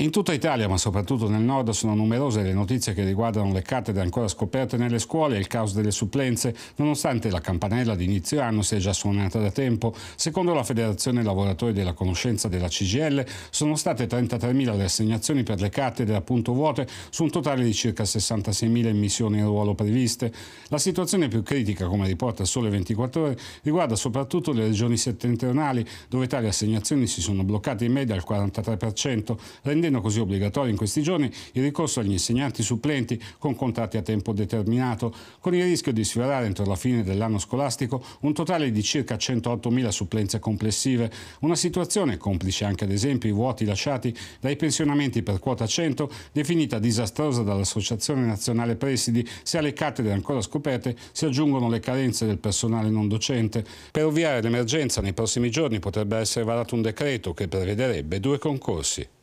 In tutta Italia, ma soprattutto nel nord, sono numerose le notizie che riguardano le cattedre ancora scoperte nelle scuole e il caos delle supplenze, nonostante la campanella di inizio anno sia già suonata da tempo. Secondo la Federazione Lavoratori della Conoscenza della CGL, sono state 33.000 le assegnazioni per le cattedre a punto vuote, su un totale di circa 66.000 emissioni in ruolo previste. La situazione più critica, come riporta Sole 24 Ore, riguarda soprattutto le regioni settentrionali, dove tali assegnazioni si sono bloccate in media al 43%, rendendo meno così obbligatorio in questi giorni il ricorso agli insegnanti supplenti con contratti a tempo determinato, con il rischio di sfiorare entro la fine dell'anno scolastico un totale di circa 108.000 supplenze complessive, una situazione complice anche ad esempio i vuoti lasciati dai pensionamenti per quota 100 definita disastrosa dall'Associazione Nazionale Presidi se alle cattedre ancora scoperte si aggiungono le carenze del personale non docente. Per ovviare l'emergenza nei prossimi giorni potrebbe essere varato un decreto che prevederebbe due concorsi.